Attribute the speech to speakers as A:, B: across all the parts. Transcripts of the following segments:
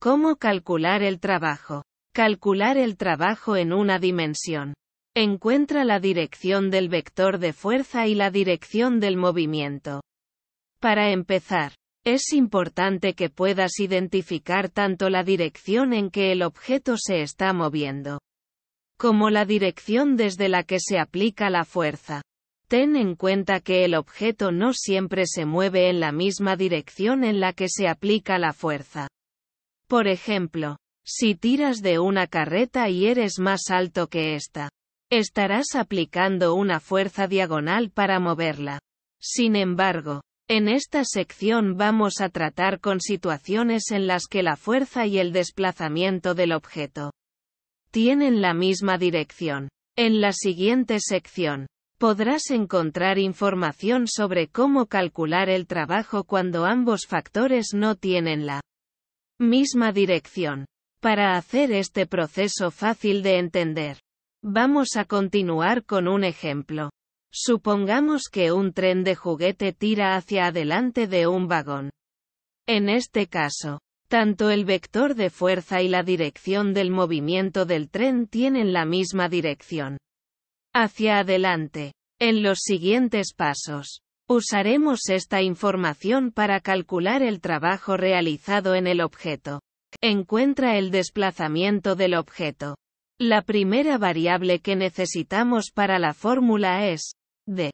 A: ¿Cómo calcular el trabajo? Calcular el trabajo en una dimensión. Encuentra la dirección del vector de fuerza y la dirección del movimiento. Para empezar, es importante que puedas identificar tanto la dirección en que el objeto se está moviendo, como la dirección desde la que se aplica la fuerza. Ten en cuenta que el objeto no siempre se mueve en la misma dirección en la que se aplica la fuerza. Por ejemplo, si tiras de una carreta y eres más alto que esta, estarás aplicando una fuerza diagonal para moverla. Sin embargo, en esta sección vamos a tratar con situaciones en las que la fuerza y el desplazamiento del objeto tienen la misma dirección. En la siguiente sección, podrás encontrar información sobre cómo calcular el trabajo cuando ambos factores no tienen la misma dirección. Para hacer este proceso fácil de entender, vamos a continuar con un ejemplo. Supongamos que un tren de juguete tira hacia adelante de un vagón. En este caso, tanto el vector de fuerza y la dirección del movimiento del tren tienen la misma dirección. Hacia adelante. En los siguientes pasos, Usaremos esta información para calcular el trabajo realizado en el objeto. Encuentra el desplazamiento del objeto. La primera variable que necesitamos para la fórmula es d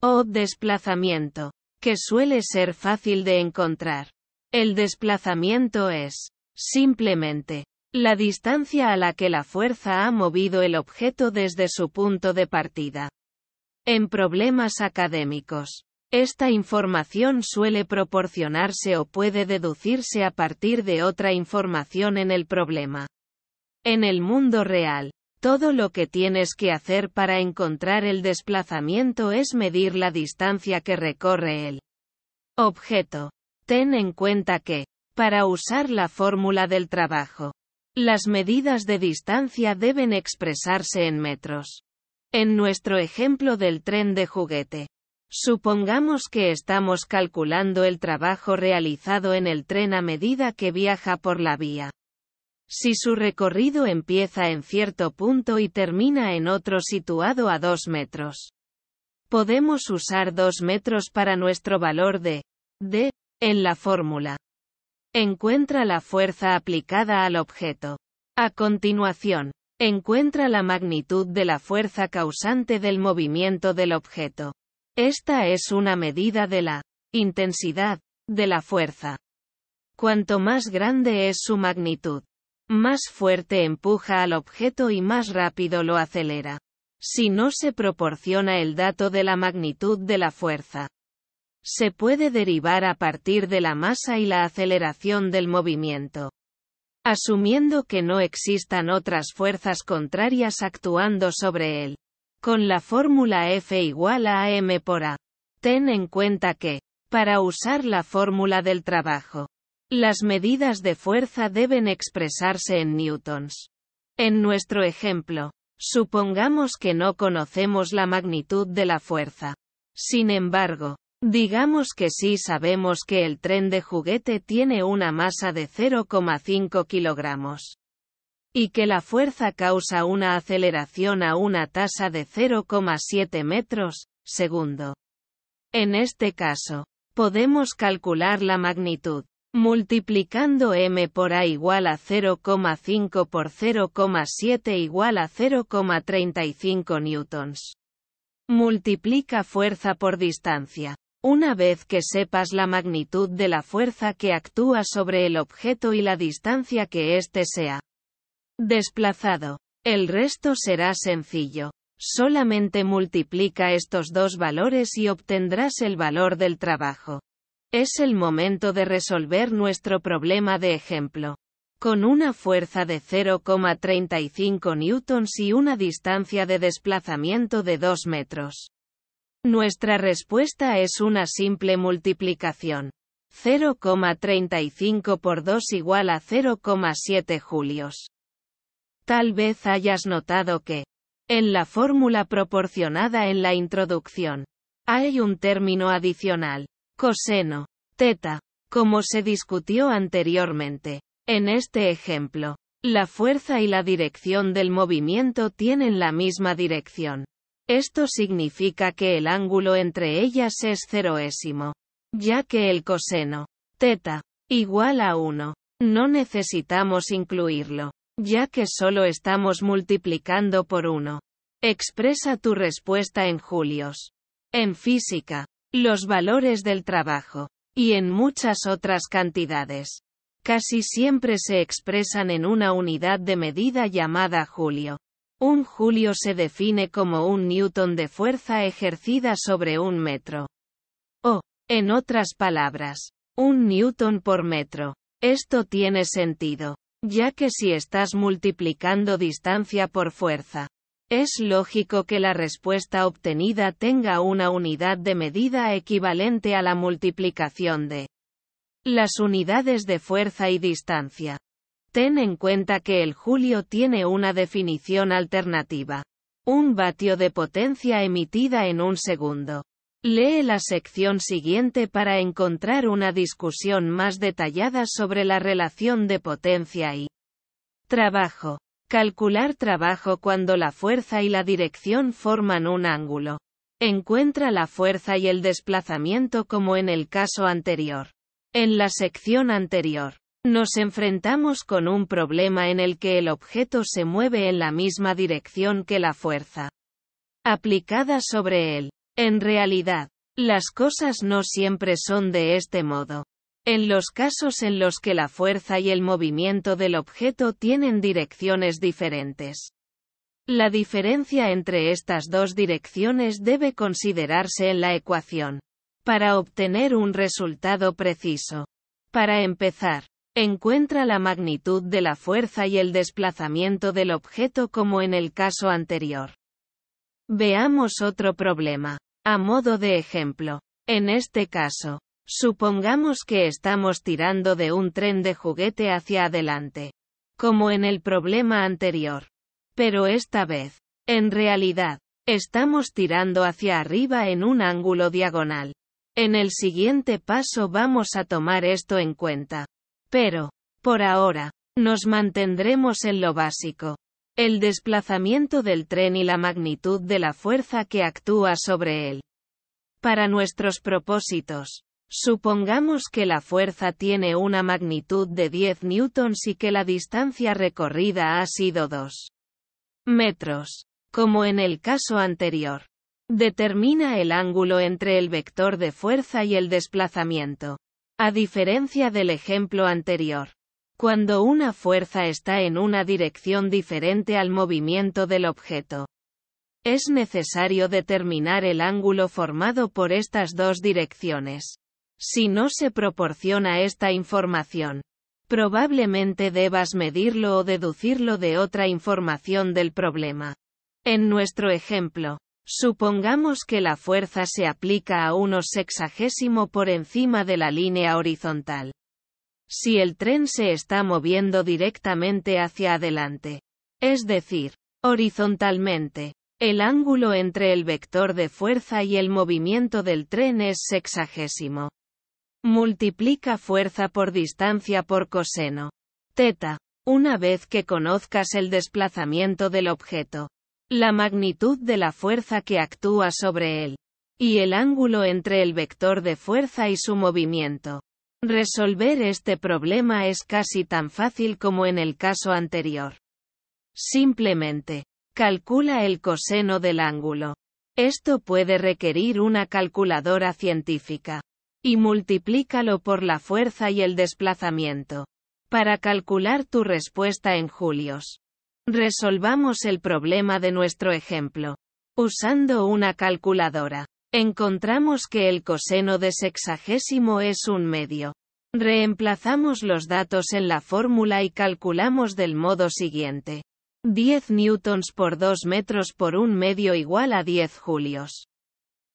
A: o desplazamiento, que suele ser fácil de encontrar. El desplazamiento es simplemente la distancia a la que la fuerza ha movido el objeto desde su punto de partida. En problemas académicos esta información suele proporcionarse o puede deducirse a partir de otra información en el problema. En el mundo real, todo lo que tienes que hacer para encontrar el desplazamiento es medir la distancia que recorre el objeto. Ten en cuenta que, para usar la fórmula del trabajo, las medidas de distancia deben expresarse en metros. En nuestro ejemplo del tren de juguete, Supongamos que estamos calculando el trabajo realizado en el tren a medida que viaja por la vía. Si su recorrido empieza en cierto punto y termina en otro situado a 2 metros. Podemos usar 2 metros para nuestro valor de D en la fórmula. Encuentra la fuerza aplicada al objeto. A continuación, encuentra la magnitud de la fuerza causante del movimiento del objeto. Esta es una medida de la intensidad de la fuerza. Cuanto más grande es su magnitud, más fuerte empuja al objeto y más rápido lo acelera. Si no se proporciona el dato de la magnitud de la fuerza, se puede derivar a partir de la masa y la aceleración del movimiento. Asumiendo que no existan otras fuerzas contrarias actuando sobre él con la fórmula F igual a m por A. Ten en cuenta que, para usar la fórmula del trabajo, las medidas de fuerza deben expresarse en newtons. En nuestro ejemplo, supongamos que no conocemos la magnitud de la fuerza. Sin embargo, digamos que sí sabemos que el tren de juguete tiene una masa de 0,5 kilogramos y que la fuerza causa una aceleración a una tasa de 0,7 metros, segundo. En este caso, podemos calcular la magnitud. Multiplicando m por a igual a 0,5 por 0,7 igual a 0,35 newtons. Multiplica fuerza por distancia. Una vez que sepas la magnitud de la fuerza que actúa sobre el objeto y la distancia que éste sea desplazado. El resto será sencillo. Solamente multiplica estos dos valores y obtendrás el valor del trabajo. Es el momento de resolver nuestro problema de ejemplo. Con una fuerza de 0,35 newtons y una distancia de desplazamiento de 2 metros. Nuestra respuesta es una simple multiplicación. 0,35 por 2 igual a 0,7 julios. Tal vez hayas notado que, en la fórmula proporcionada en la introducción, hay un término adicional, coseno, teta, como se discutió anteriormente. En este ejemplo, la fuerza y la dirección del movimiento tienen la misma dirección. Esto significa que el ángulo entre ellas es ceroésimo, ya que el coseno, teta, igual a 1, no necesitamos incluirlo. Ya que solo estamos multiplicando por uno. Expresa tu respuesta en julios. En física, los valores del trabajo. Y en muchas otras cantidades. Casi siempre se expresan en una unidad de medida llamada julio. Un julio se define como un newton de fuerza ejercida sobre un metro. O, en otras palabras, un newton por metro. Esto tiene sentido, ya que si estás multiplicando distancia por fuerza, es lógico que la respuesta obtenida tenga una unidad de medida equivalente a la multiplicación de las unidades de fuerza y distancia. Ten en cuenta que el julio tiene una definición alternativa. Un vatio de potencia emitida en un segundo. Lee la sección siguiente para encontrar una discusión más detallada sobre la relación de potencia y trabajo. Calcular trabajo cuando la fuerza y la dirección forman un ángulo. Encuentra la fuerza y el desplazamiento como en el caso anterior. En la sección anterior, nos enfrentamos con un problema en el que el objeto se mueve en la misma dirección que la fuerza aplicada sobre él. En realidad, las cosas no siempre son de este modo. En los casos en los que la fuerza y el movimiento del objeto tienen direcciones diferentes. La diferencia entre estas dos direcciones debe considerarse en la ecuación. Para obtener un resultado preciso. Para empezar, encuentra la magnitud de la fuerza y el desplazamiento del objeto como en el caso anterior. Veamos otro problema. A modo de ejemplo, en este caso, supongamos que estamos tirando de un tren de juguete hacia adelante, como en el problema anterior. Pero esta vez, en realidad, estamos tirando hacia arriba en un ángulo diagonal. En el siguiente paso vamos a tomar esto en cuenta. Pero, por ahora, nos mantendremos en lo básico. El desplazamiento del tren y la magnitud de la fuerza que actúa sobre él. Para nuestros propósitos, supongamos que la fuerza tiene una magnitud de 10 newtons y que la distancia recorrida ha sido 2 metros, como en el caso anterior. Determina el ángulo entre el vector de fuerza y el desplazamiento. A diferencia del ejemplo anterior, cuando una fuerza está en una dirección diferente al movimiento del objeto. Es necesario determinar el ángulo formado por estas dos direcciones. Si no se proporciona esta información, probablemente debas medirlo o deducirlo de otra información del problema. En nuestro ejemplo, supongamos que la fuerza se aplica a unos sexagésimo por encima de la línea horizontal si el tren se está moviendo directamente hacia adelante. Es decir, horizontalmente. El ángulo entre el vector de fuerza y el movimiento del tren es sexagésimo. Multiplica fuerza por distancia por coseno. Teta. Una vez que conozcas el desplazamiento del objeto, la magnitud de la fuerza que actúa sobre él, y el ángulo entre el vector de fuerza y su movimiento, Resolver este problema es casi tan fácil como en el caso anterior. Simplemente, calcula el coseno del ángulo. Esto puede requerir una calculadora científica. Y multiplícalo por la fuerza y el desplazamiento. Para calcular tu respuesta en julios. Resolvamos el problema de nuestro ejemplo. Usando una calculadora. Encontramos que el coseno de sexagésimo es un medio. Reemplazamos los datos en la fórmula y calculamos del modo siguiente. 10 newtons por 2 metros por un medio igual a 10 julios.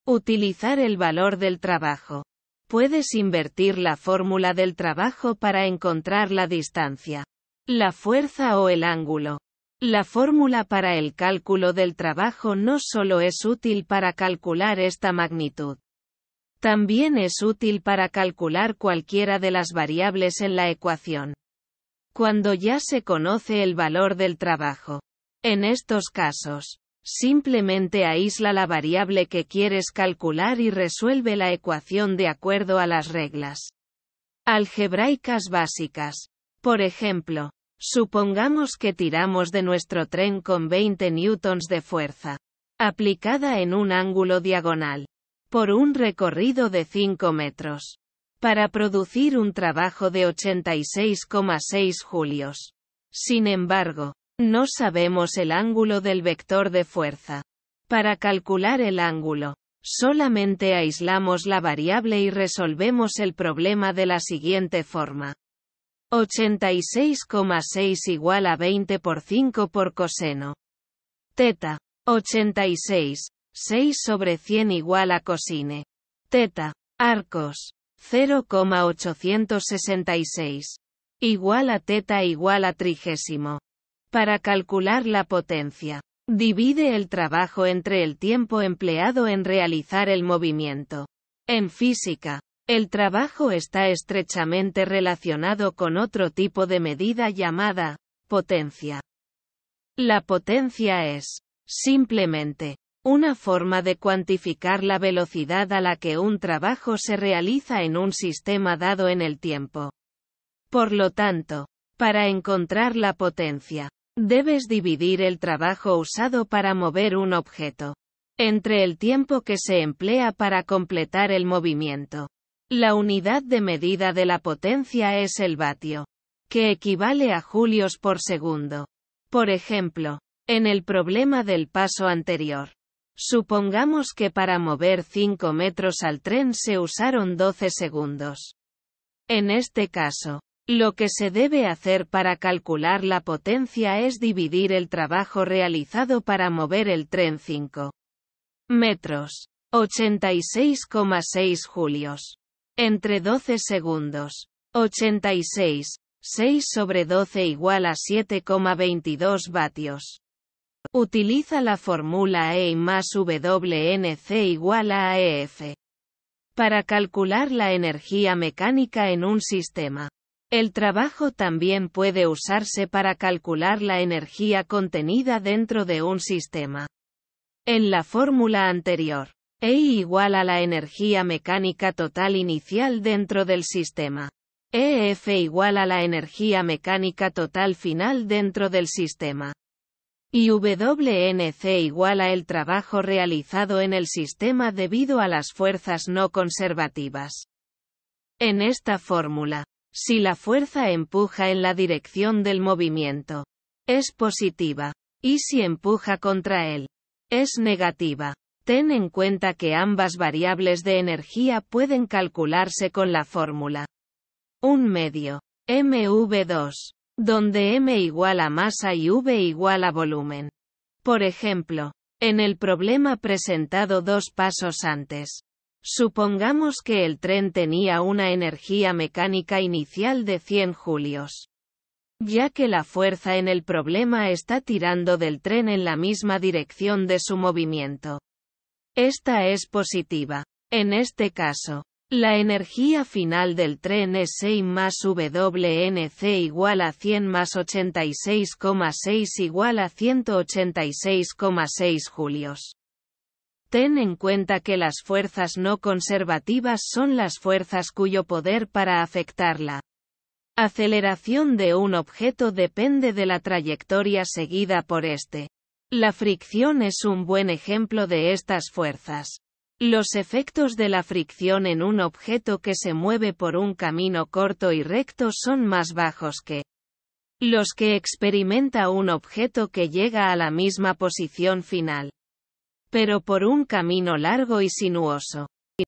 A: Utilizar el valor del trabajo. Puedes invertir la fórmula del trabajo para encontrar la distancia, la fuerza o el ángulo. La fórmula para el cálculo del trabajo no solo es útil para calcular esta magnitud. También es útil para calcular cualquiera de las variables en la ecuación. Cuando ya se conoce el valor del trabajo. En estos casos, simplemente aísla la variable que quieres calcular y resuelve la ecuación de acuerdo a las reglas algebraicas básicas. Por ejemplo, Supongamos que tiramos de nuestro tren con 20 newtons de fuerza, aplicada en un ángulo diagonal, por un recorrido de 5 metros, para producir un trabajo de 86,6 julios. Sin embargo, no sabemos el ángulo del vector de fuerza. Para calcular el ángulo, solamente aislamos la variable y resolvemos el problema de la siguiente forma. 86,6 igual a 20 por 5 por coseno. Teta. 86. 6 sobre 100 igual a cosine. Teta. Arcos. 0,866. Igual a teta igual a trigésimo. Para calcular la potencia. Divide el trabajo entre el tiempo empleado en realizar el movimiento. En física, el trabajo está estrechamente relacionado con otro tipo de medida llamada potencia. La potencia es, simplemente, una forma de cuantificar la velocidad a la que un trabajo se realiza en un sistema dado en el tiempo. Por lo tanto, para encontrar la potencia, debes dividir el trabajo usado para mover un objeto entre el tiempo que se emplea para completar el movimiento. La unidad de medida de la potencia es el vatio, que equivale a julios por segundo. Por ejemplo, en el problema del paso anterior, supongamos que para mover 5 metros al tren se usaron 12 segundos. En este caso, lo que se debe hacer para calcular la potencia es dividir el trabajo realizado para mover el tren 5 metros, 86,6 julios, entre 12 segundos. 86. 6 sobre 12 igual a 7,22 vatios. Utiliza la fórmula E más WNC igual a EF. para calcular la energía mecánica en un sistema. El trabajo también puede usarse para calcular la energía contenida dentro de un sistema. En la fórmula anterior, e igual a la energía mecánica total inicial dentro del sistema. EF igual a la energía mecánica total final dentro del sistema. Y WNC igual a el trabajo realizado en el sistema debido a las fuerzas no conservativas. En esta fórmula, si la fuerza empuja en la dirección del movimiento, es positiva, y si empuja contra él, es negativa. Ten en cuenta que ambas variables de energía pueden calcularse con la fórmula. Un medio. MV2. Donde M igual a masa y V igual a volumen. Por ejemplo, en el problema presentado dos pasos antes. Supongamos que el tren tenía una energía mecánica inicial de 100 julios. Ya que la fuerza en el problema está tirando del tren en la misma dirección de su movimiento. Esta es positiva. En este caso, la energía final del tren es 6 e más WNC igual a 100 más 86,6 igual a 186,6 julios. Ten en cuenta que las fuerzas no conservativas son las fuerzas cuyo poder para afectar la aceleración de un objeto depende de la trayectoria seguida por este. La fricción es un buen ejemplo de estas fuerzas. Los efectos de la fricción en un objeto que se mueve por un camino corto y recto son más bajos que los que experimenta un objeto que llega a la misma posición final. Pero por un camino largo y sinuoso.